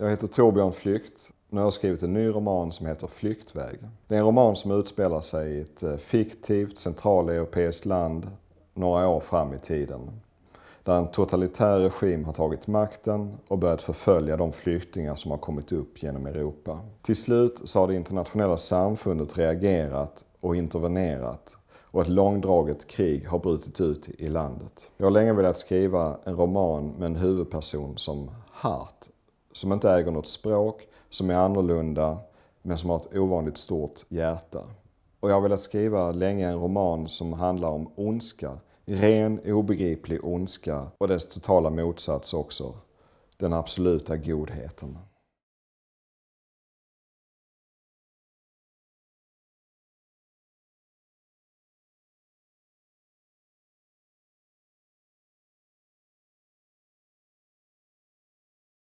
Jag heter Torbjörn Flykt. Nu har jag skrivit en ny roman som heter Flyktväg. Det är en roman som utspelar sig i ett eh, fiktivt centraleuropeiskt land några år fram i tiden. Där en totalitär regim har tagit makten och börjat förfölja de flyktingar som har kommit upp genom Europa. Till slut så har det internationella samfundet reagerat och intervenerat och ett långdraget krig har brutit ut i landet. Jag har länge velat skriva en roman med en huvudperson som Hart som inte äger något språk, som är annorlunda, men som har ett ovanligt stort hjärta. Och jag har velat skriva länge en roman som handlar om ondska. Ren, obegriplig ondska och dess totala motsats också. Den absoluta godheten.